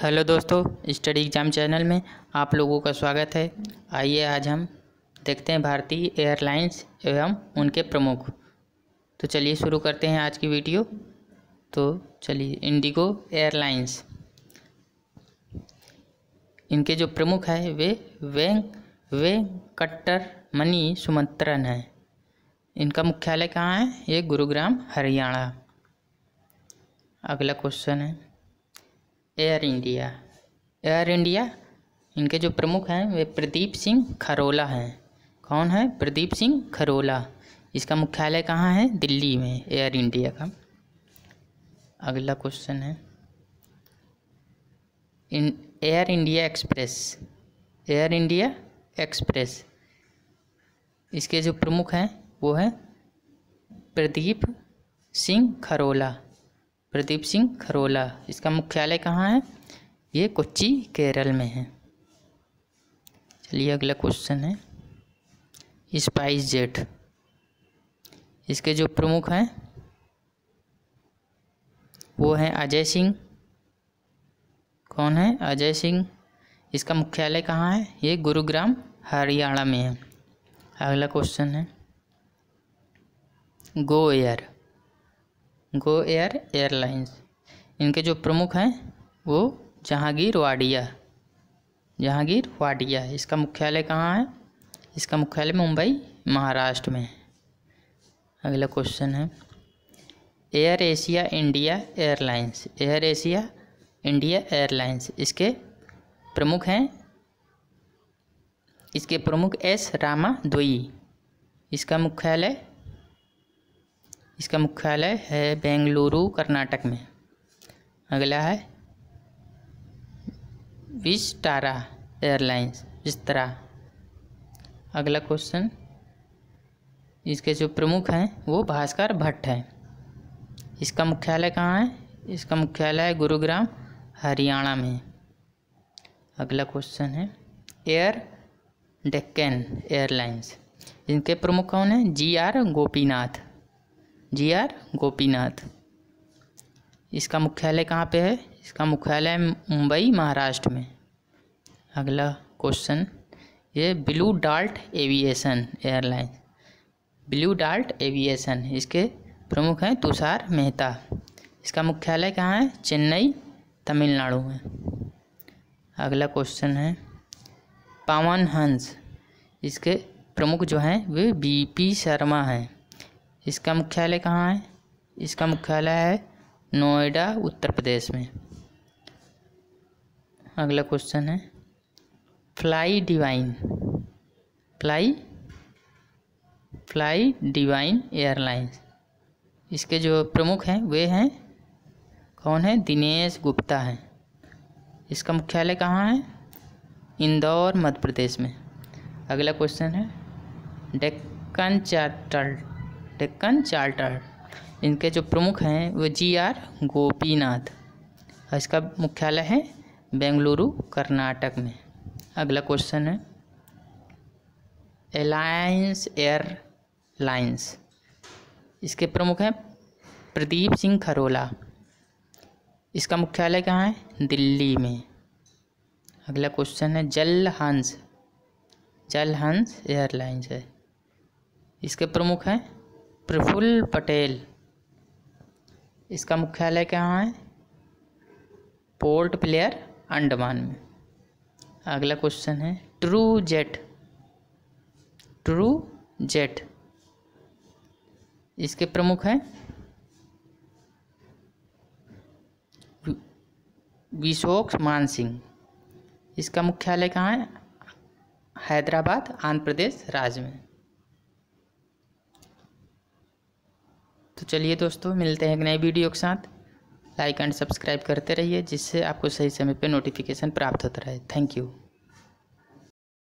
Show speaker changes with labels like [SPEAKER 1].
[SPEAKER 1] hello दोस्तों study exam channel में आप लोगों का स्वागत है आइए आज हम देखते हैं भारतीय एयरलाइंस एवं उनके प्रमुख तो चलिए शुरू करते हैं आज की वीडियो तो चलिए इंडिगो एयरलाइंस इनके जो प्रमुख है वे वेंग वे कट्टर मनी सुमंत्रन है इनका मुख्यालय कहाँ है ये गुरुग्राम हरियाणा अगला क्वेश्चन है एयर इंडिया एयर इंडिया इनके जो प्रमुख हैं वे प्रदीप सिंह खरोला हैं कौन है प्रदीप सिंह खरोला इसका मुख्यालय कहाँ है दिल्ली में एयर इंडिया का अगला क्वेश्चन है इन Air India express Air India express इसके जो प्रमुख हैं वो हैं प्रदीप सिंह खरोला प्रदीप सिंह खरोला इसका मुख्यालय कहाँ है ये कोच्चि केरल में है चलिए अगला क्वेश्चन है स्पाइस जेट इसके जो प्रमुख हैं वो हैं अजय सिंह कौन है अजय सिंह इसका मुख्यालय कहाँ है ये गुरुग्राम हरियाणा में है अगला क्वेश्चन है Go Air Go Air airlines इनके जो प्रमुख हैं वो जहांगीर वाडिया जहांगीर वाडिया इसका मुख्यालय कहाँ है इसका मुख्यालय मुंबई महाराष्ट्र में अगला क्वेश्चन है Air Asia India airlines Air Asia India airlines इसके प्रमुख हैं इसके प्रमुख एस रामा द्वई इसका मुख्यालय इसका मुख्यालय है बेंगलुरु कर्नाटक में अगला है विस्टारा एयरलाइंस विस्तरा अगला क्वेश्चन इसके जो प्रमुख हैं वो भास्कर भट्ट हैं इसका मुख्यालय कहाँ है इसका मुख्यालय है गुरुग्राम हरियाणा में अगला क्वेश्चन है एयर डेक्कन एयरलाइंस इनके प्रमुख कौन है G R Gopinath G R Gopinath इसका मुख्यालय कहाँ पे है इसका मुख्यालय मुंबई महाराष्ट्र में अगला क्वेश्चन ये Blue Dart aviation airline Blue Dart aviation इसके प्रमुख हैं तुषार मेहता इसका मुख्यालय कहाँ है चेन्नई तमिलनाडु में अगला क्वेश्चन है पावन हंस इसके प्रमुख जो हैं वे बी पी शर्मा हैं इसका मुख्यालय कहाँ है इसका मुख्यालय है नोएडा उत्तर प्रदेश में अगला क्वेश्चन है Fly Divine Fly Fly Divine airlines इसके जो प्रमुख हैं वे हैं कौन है दिनेश गुप्ता हैं इसका मुख्यालय कहाँ है इंदौर मध्य प्रदेश में अगला क्वेश्चन है डेक्कन चार्टर्ड डेक्कन चार्टर इनके जो प्रमुख हैं वो जी आर गोपीनाथ और इसका मुख्यालय है बेंगलुरु कर्नाटक में अगला क्वेश्चन है एलायंस एयर लाइन्स इसके प्रमुख हैं प्रदीप सिंह खरोला इसका मुख्यालय कहाँ है दिल्ली में अगला क्वेश्चन है जल हंस जल हंस एयरलाइंस है इसके प्रमुख हैं प्रफुल्ल पटेल इसका मुख्यालय कहाँ है पोर्ट प्लेयर अंडमान में अगला क्वेश्चन है ट्रू जेट ट्रू जेट इसके प्रमुख हैं विशोक मान सिंह इसका मुख्यालय कहाँ है हैदराबाद आंध्र प्रदेश राज्य में तो चलिए दोस्तों मिलते हैं एक नए वीडियो के साथ लाइक एंड सब्सक्राइब करते रहिए जिससे आपको सही समय पर नोटिफिकेशन प्राप्त होता रहे थैंक यू